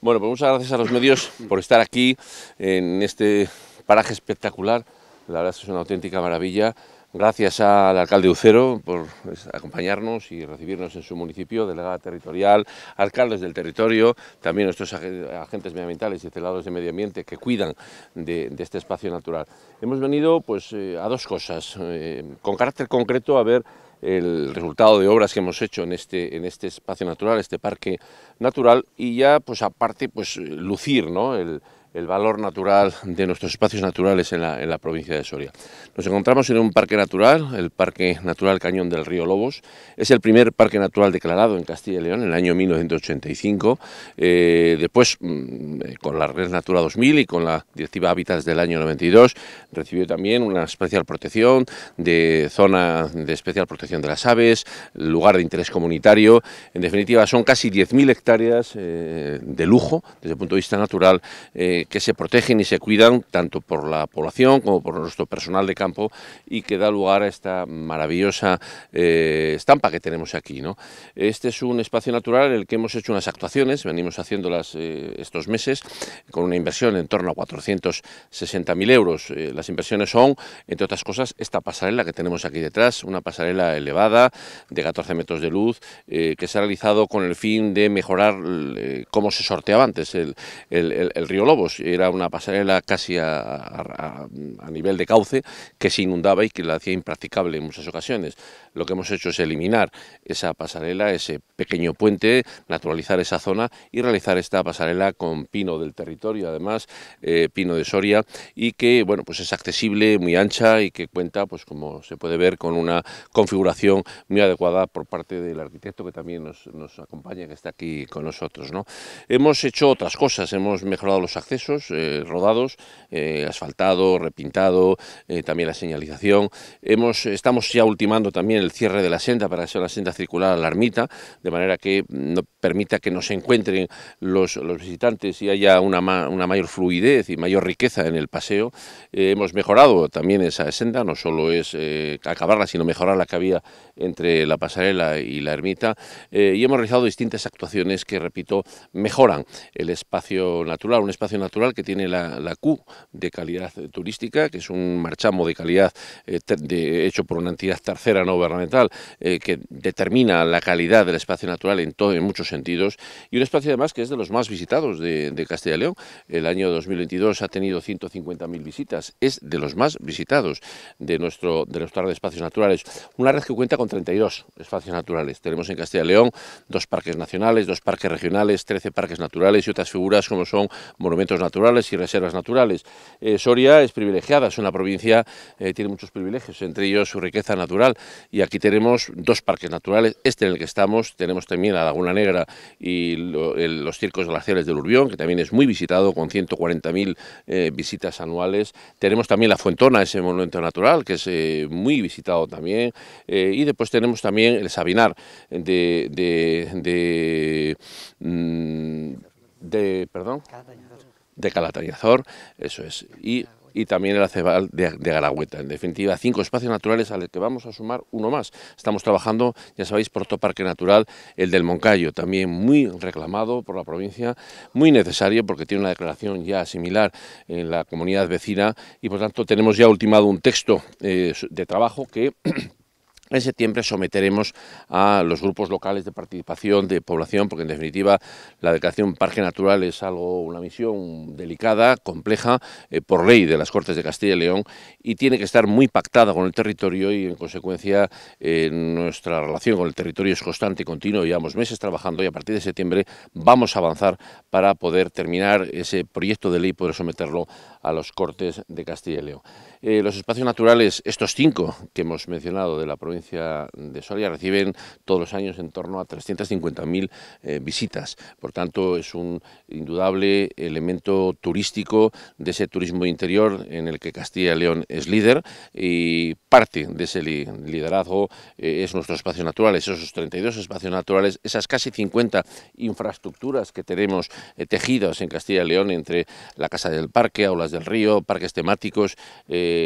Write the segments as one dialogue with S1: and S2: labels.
S1: Bueno, pues muchas gracias a los medios por estar aquí en este paraje espectacular. La verdad es una auténtica maravilla. Gracias al alcalde Ucero por pues, acompañarnos y recibirnos en su municipio, delegada territorial, alcaldes del territorio, también nuestros agentes medioambientales y celados de medio ambiente que cuidan de, este espacio natural. Hemos venido pues, eh, a dos cosas, eh, con carácter concreto a ver el resultado de obras que hemos hecho en este, en este espacio natural, este parque natural, y ya pues aparte pues lucir ¿no? el, el valor natural de nuestros espacios naturales en la, provincia de Soria. Nos encontramos en un parque natural, el Parque Natural Cañón del Río Lobos. Es el primer parque natural declarado en Castilla y León en el año 1985. Eh, después, mm, eh, con la Red Natura 2000 y con la Directiva Hábitats del año 92, recibió también una especial protección de zona de especial protección de las aves, lugar de interés comunitario. En definitiva, son casi 10.000 hectáreas eh, de lujo desde el punto de vista natural que se protegen y se cuidan tanto por la población como por nuestro personal de campo y que da lugar a esta maravillosa eh, estampa que tenemos aquí. Este es un espacio natural en el que hemos hecho unas actuaciones, venimos haciéndolas eh, estos meses con una inversión en torno a 460.000 euros. Eh, las inversiones son, entre otras cosas, esta pasarela que tenemos aquí detrás, una pasarela elevada de 14 metros de luz que se ha realizado con el fin de mejorar cómo se sorteaba antes el, el, el río Lobos era una pasarela casi a, nivel de cauce que se inundaba y que la hacía impracticable en muchas ocasiones. Lo que hemos hecho es eliminar esa pasarela, ese pequeño puente, naturalizar esa zona y realizar esta pasarela con pino del territorio, además, eh, pino de Soria, y que bueno, pues es accesible, muy ancha y que cuenta, pues como se puede ver, con una configuración muy adecuada por parte del arquitecto que también nos, acompaña, que está aquí con nosotros. ¿no? Hemos hecho otras cosas, hemos mejorado los accesos ...esos eh, rodados, eh, asfaltado, repintado, eh, también la señalización. Hemos, estamos ya ultimando también el cierre de la senda para hacer sea una senda circular a la ermita, de manera que permita que no se encuentren los, visitantes y haya una, una, mayor fluidez y mayor riqueza en el paseo. hemos mejorado también esa senda, no solo es acabarla, sino mejorar la que había entre la pasarela y la ermita. y hemos realizado distintas actuaciones que, repito, mejoran el espacio natural, un espacio natural natural que tiene la, la Q de calidad eh, turística, que es un marchamo de calidad eh, de, hecho por una entidad tercera no gubernamental eh, que determina la calidad del espacio natural en, todo, en muchos sentidos, y un espacio además que es de los más visitados de, Castilla y León. El año 2022 ha tenido 150.000 visitas, es de los más visitados de nuestro de nuestra red de espacios naturales. Una red que cuenta con 32 espacios naturales. Tenemos en Castilla y León dos parques nacionales, dos parques regionales, 13 parques naturales y otras figuras como son monumentos naturales y reservas naturales. Eh, Soria es privilegiada, es una provincia, que eh, tiene muchos privilegios, entre ellos su riqueza natural. Y aquí tenemos dos parques naturales, este en el que estamos, tenemos también la Laguna Negra y los circos Glaciales del Urbión, que también es muy visitado, con 140.000 eh, visitas anuales. Tenemos también la Fuentona, ese monumento natural, que es muy visitado también. y después tenemos también el Sabinar de, de, de, de, mm, de perdón de Calatayazor, eso es, y, y también el acebal de, Garagüeta. En definitiva, cinco espacios naturales al que vamos a sumar uno más. Estamos trabajando, ya sabéis, por otro parque natural, el del Moncayo, también muy reclamado por la provincia, muy necesario porque tiene una declaración ya similar en la comunidad vecina y por tanto tenemos ya ultimado un texto eh, de trabajo que... En septiembre someteremos a los grupos locales de participación de población, porque en definitiva la declaración parque natural es algo, una misión delicada, compleja, eh, por ley de las Cortes de Castilla y León, y tiene que estar muy pactada con el territorio y en consecuencia eh, nuestra relación con el territorio es constante y continua. Llevamos meses trabajando y a partir de septiembre vamos a avanzar para poder terminar ese proyecto de ley y poder someterlo a los Cortes de Castilla y León. Eh, los espacios naturales, estos cinco que hemos mencionado de la provincia, de Soria. Reciben todos los años en torno a 350.000 eh, visitas. Por tanto, es un indudable elemento turístico de ese turismo interior en el que Castilla y León es líder y parte de ese liderazgo eh, es nuestros espacios naturales, esos 32 espacios naturales, esas casi 50 infraestructuras que tenemos tejidos eh, tejidas en Castilla y León entre la Casa del Parque, Aulas del Río, parques temáticos,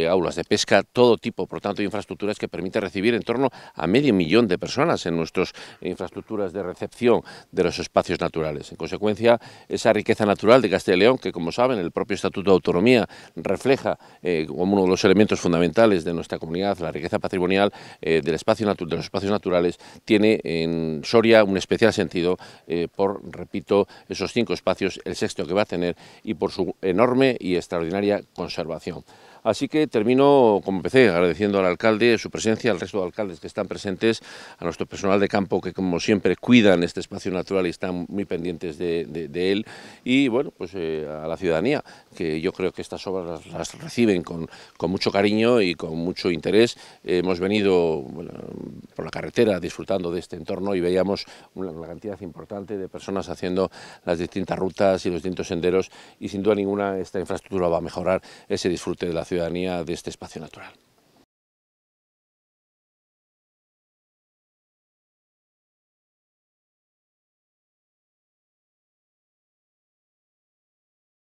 S1: aulas de pesca, todo tipo, por tanto, de infraestructuras que permite recibir en en torno a medio millón de personas en nuestras infraestructuras de recepción de los espacios naturales. En consecuencia, esa riqueza natural de Castilla y León, que como saben, el propio Estatuto de Autonomía refleja eh, como uno de los elementos fundamentales de nuestra comunidad, la riqueza patrimonial eh, del espacio de los espacios naturales, tiene en Soria un especial sentido eh, por, repito, esos cinco espacios, el sexto que va a tener y por su enorme y extraordinaria conservación. Así que termino, como empecé, agradeciendo al alcalde su presencia, al resto de alcaldes que están presentes, a nuestro personal de campo que, como siempre, cuidan este espacio natural y están muy pendientes de, él, y bueno, pues eh, a la ciudadanía, que yo creo que estas obras las, reciben con, mucho cariño y con mucho interés. hemos venido carretera disfrutando de este entorno y veíamos una cantidad importante de personas haciendo las distintas rutas y los distintos senderos y sin duda ninguna esta infraestructura va a mejorar ese disfrute de la ciudadanía de este espacio natural.